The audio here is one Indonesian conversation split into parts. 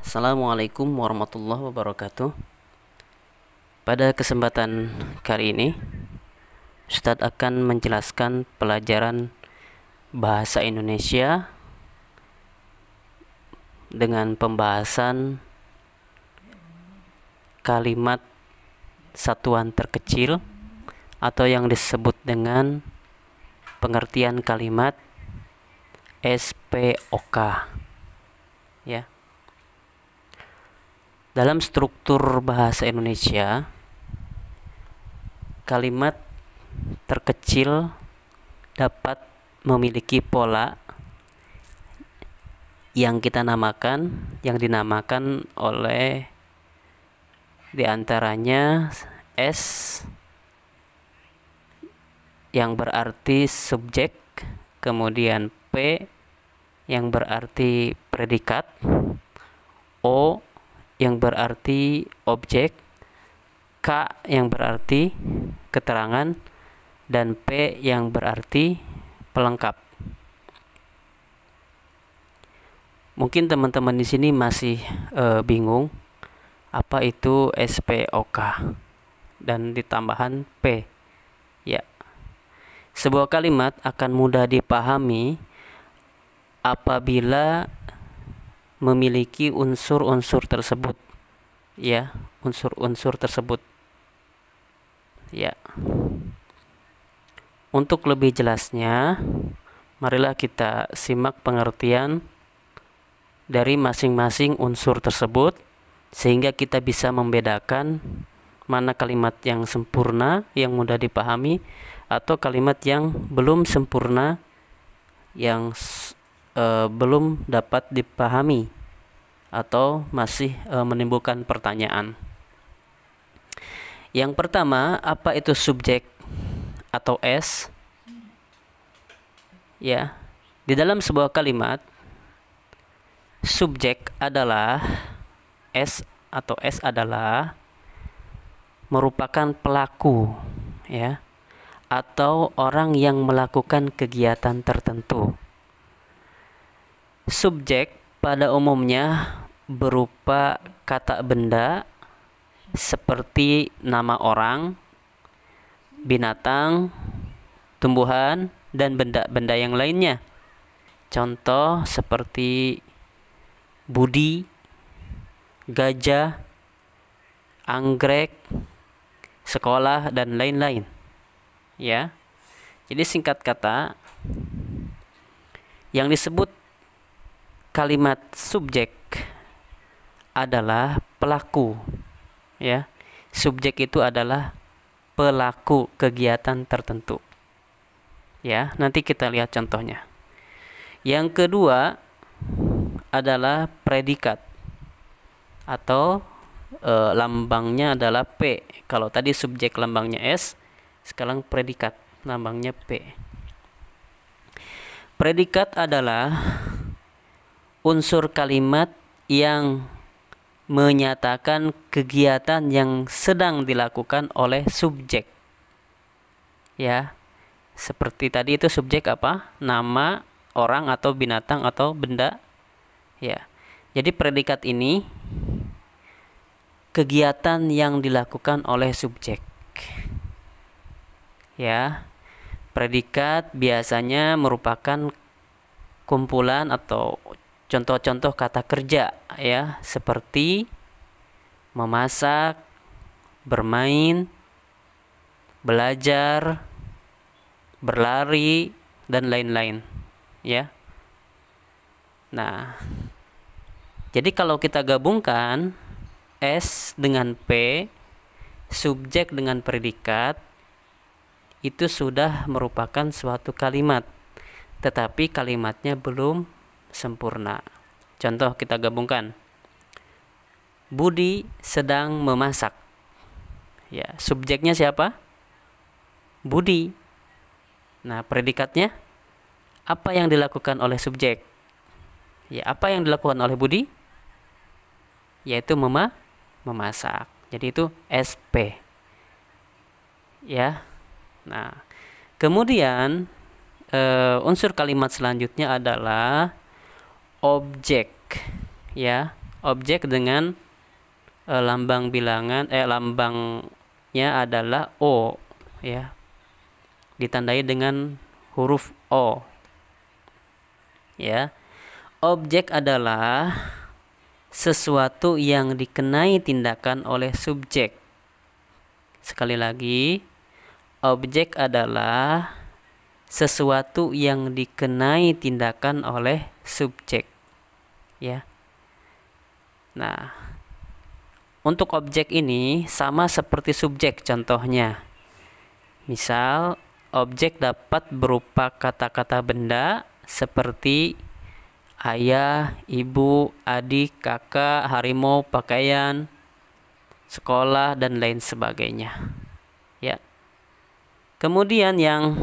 Assalamualaikum warahmatullahi wabarakatuh. Pada kesempatan kali ini, Ustadz akan menjelaskan pelajaran bahasa Indonesia dengan pembahasan kalimat satuan terkecil atau yang disebut dengan pengertian kalimat SPOK. Ya. Dalam struktur bahasa Indonesia, kalimat terkecil dapat memiliki pola yang kita namakan, yang dinamakan oleh diantaranya S yang berarti subjek, kemudian P yang berarti predikat, O yang berarti objek, K yang berarti keterangan, dan P yang berarti pelengkap. Mungkin teman-teman di sini masih e, bingung apa itu SPOK dan ditambahan P. Ya. Sebuah kalimat akan mudah dipahami apabila memiliki unsur-unsur tersebut ya unsur-unsur tersebut ya untuk lebih jelasnya marilah kita simak pengertian dari masing-masing unsur tersebut sehingga kita bisa membedakan mana kalimat yang sempurna yang mudah dipahami atau kalimat yang belum sempurna yang e, belum dapat dipahami atau masih e, menimbulkan pertanyaan. Yang pertama, apa itu subjek atau S? Ya. Di dalam sebuah kalimat subjek adalah S atau S adalah merupakan pelaku ya atau orang yang melakukan kegiatan tertentu. Subjek pada umumnya berupa kata benda seperti nama orang, binatang, tumbuhan, dan benda-benda yang lainnya. Contoh seperti budi, gajah, anggrek, sekolah, dan lain-lain. Ya. Jadi singkat kata yang disebut kalimat subjek adalah pelaku ya subjek itu adalah pelaku kegiatan tertentu ya nanti kita lihat contohnya yang kedua adalah predikat atau e, lambangnya adalah p kalau tadi subjek lambangnya s sekarang predikat lambangnya p predikat adalah unsur kalimat yang menyatakan kegiatan yang sedang dilakukan oleh subjek. Ya. Seperti tadi itu subjek apa? Nama orang atau binatang atau benda. Ya. Jadi predikat ini kegiatan yang dilakukan oleh subjek. Ya. Predikat biasanya merupakan kumpulan atau contoh-contoh kata kerja ya seperti memasak, bermain, belajar, berlari dan lain-lain ya. Nah, jadi kalau kita gabungkan S dengan P, subjek dengan predikat itu sudah merupakan suatu kalimat. Tetapi kalimatnya belum sempurna. Contoh kita gabungkan. Budi sedang memasak. Ya, subjeknya siapa? Budi. Nah, predikatnya apa yang dilakukan oleh subjek? Ya, apa yang dilakukan oleh Budi? Yaitu mema memasak. Jadi itu SP. Ya. Nah, kemudian Uh, unsur kalimat selanjutnya adalah objek ya objek dengan e, lambang bilangan eh lambangnya adalah o ya ditandai dengan huruf o ya objek adalah sesuatu yang dikenai tindakan oleh subjek sekali lagi objek adalah sesuatu yang dikenai tindakan oleh subjek ya. Nah, untuk objek ini sama seperti subjek contohnya. Misal, objek dapat berupa kata-kata benda seperti ayah, ibu, adik, kakak, harimau, pakaian, sekolah dan lain sebagainya. Ya. Kemudian yang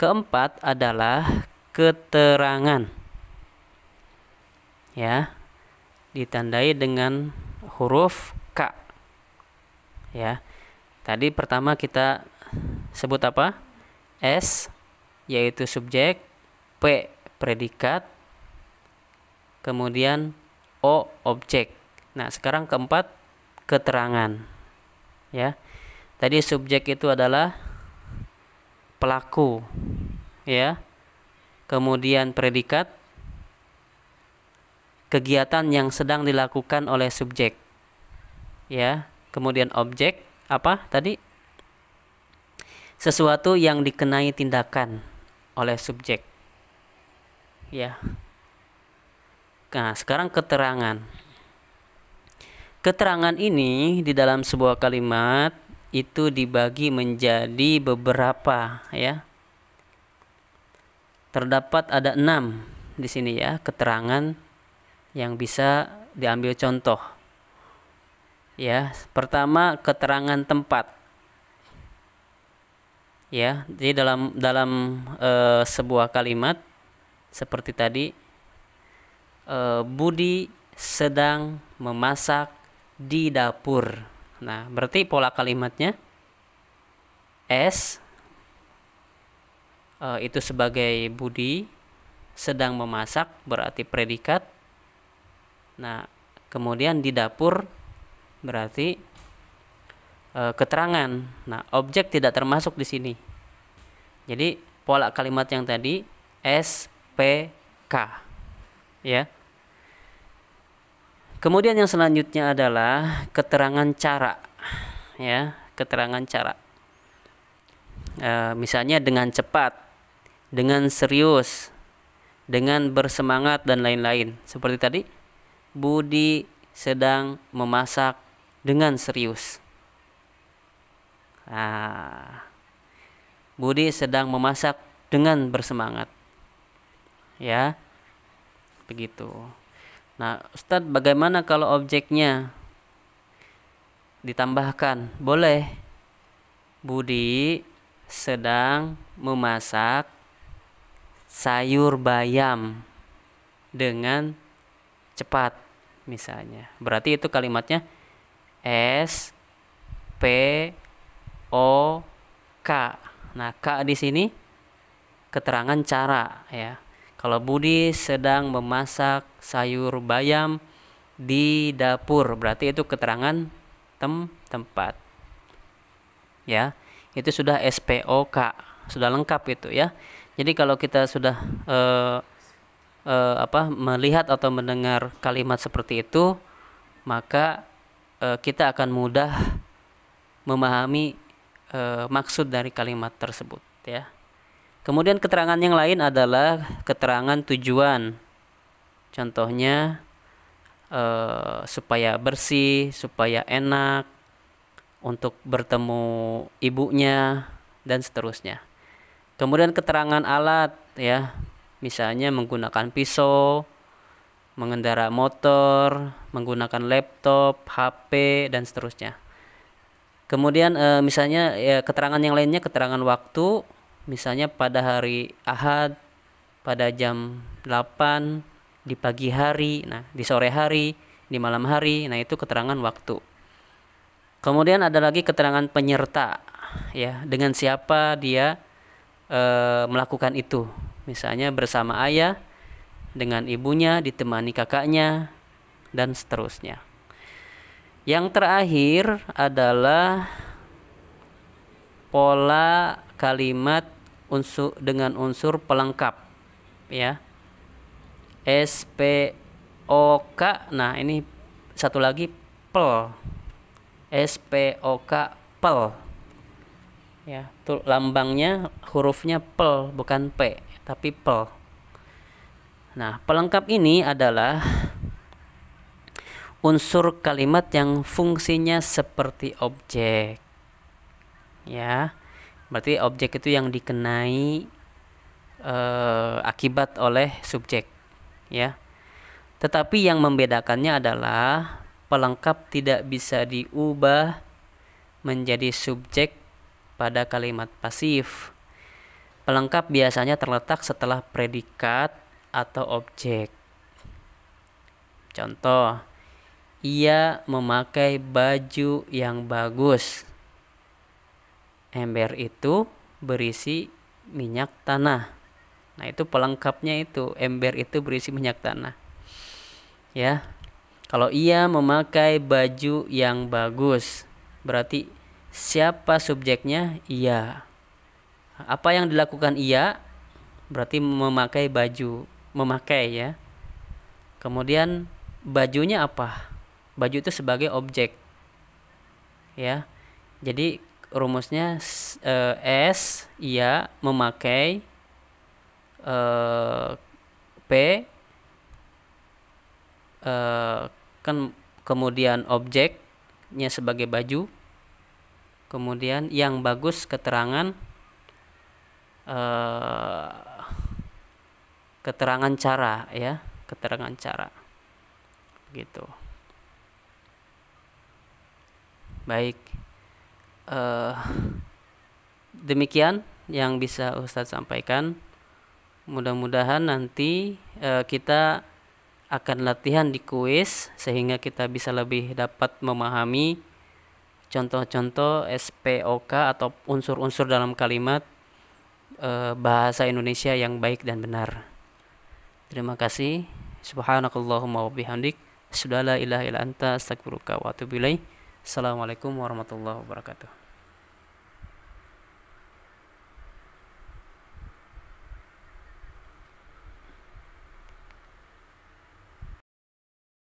keempat adalah keterangan ya ditandai dengan huruf K ya tadi pertama kita sebut apa S yaitu subjek P predikat kemudian O objek nah sekarang keempat keterangan ya tadi subjek itu adalah pelaku ya kemudian predikat kegiatan yang sedang dilakukan oleh subjek. Ya, kemudian objek apa tadi? Sesuatu yang dikenai tindakan oleh subjek. Ya. Nah, sekarang keterangan. Keterangan ini di dalam sebuah kalimat itu dibagi menjadi beberapa ya. Terdapat ada enam di sini ya, keterangan yang bisa diambil contoh. Ya, pertama keterangan tempat. Ya, jadi dalam dalam e, sebuah kalimat seperti tadi e, Budi sedang memasak di dapur. Nah, berarti pola kalimatnya S e, itu sebagai Budi sedang memasak berarti predikat Nah, kemudian di dapur berarti e, keterangan. Nah, objek tidak termasuk di sini. Jadi pola kalimat yang tadi spk, ya. Kemudian yang selanjutnya adalah keterangan cara ya, keterangan cara. E, misalnya dengan cepat, dengan serius, dengan bersemangat dan lain-lain. Seperti tadi Budi sedang memasak dengan serius. Ah, Budi sedang memasak dengan bersemangat. Ya, begitu. Nah, Ustadz, bagaimana kalau objeknya ditambahkan? Boleh. Budi sedang memasak sayur bayam dengan cepat misalnya. Berarti itu kalimatnya S P O K. Nah, K di sini keterangan cara ya. Kalau Budi sedang memasak sayur bayam di dapur, berarti itu keterangan tem tempat. Ya, itu sudah SPOK, sudah lengkap itu ya. Jadi kalau kita sudah eh, uh, apa melihat atau mendengar kalimat seperti itu maka uh, kita akan mudah memahami uh, maksud dari kalimat tersebut ya kemudian keterangan yang lain adalah keterangan tujuan contohnya uh, supaya bersih supaya enak untuk bertemu ibunya dan seterusnya kemudian keterangan alat ya misalnya menggunakan pisau, mengendara motor, menggunakan laptop, HP dan seterusnya. Kemudian e, misalnya ya, keterangan yang lainnya keterangan waktu, misalnya pada hari Ahad pada jam 8 di pagi hari, nah di sore hari, di malam hari, nah itu keterangan waktu. Kemudian ada lagi keterangan penyerta ya, dengan siapa dia e, melakukan itu misalnya bersama ayah dengan ibunya, ditemani kakaknya, dan seterusnya. Yang terakhir adalah pola kalimat unsur dengan unsur pelengkap ya. SPOK. Nah, ini satu lagi pel. SPOK pel ya tuh lambangnya hurufnya pel bukan p tapi pel nah pelengkap ini adalah unsur kalimat yang fungsinya seperti objek ya berarti objek itu yang dikenai eh, akibat oleh subjek ya tetapi yang membedakannya adalah pelengkap tidak bisa diubah menjadi subjek pada kalimat pasif. Pelengkap biasanya terletak setelah predikat atau objek. Contoh, ia memakai baju yang bagus. Ember itu berisi minyak tanah. Nah, itu pelengkapnya itu. Ember itu berisi minyak tanah. Ya. Kalau ia memakai baju yang bagus, berarti Siapa subjeknya? Ia. Apa yang dilakukan ia? Berarti memakai baju, memakai ya. Kemudian bajunya apa? Baju itu sebagai objek. Ya. Jadi rumusnya e, S eh, ia memakai e, P e, kan kemudian objeknya sebagai baju kemudian yang bagus keterangan eh, keterangan cara ya keterangan cara gitu baik eh, demikian yang bisa Ustadz sampaikan mudah-mudahan nanti eh, kita akan latihan di kuis sehingga kita bisa lebih dapat memahami contoh-contoh SPOK atau unsur-unsur dalam kalimat e, bahasa Indonesia yang baik dan benar. Terima kasih. Subhanakallahumma wa bihamdik. Sudahlah ilaha illa anta astagfiruka wa atubu ilaih. Assalamualaikum warahmatullahi wabarakatuh.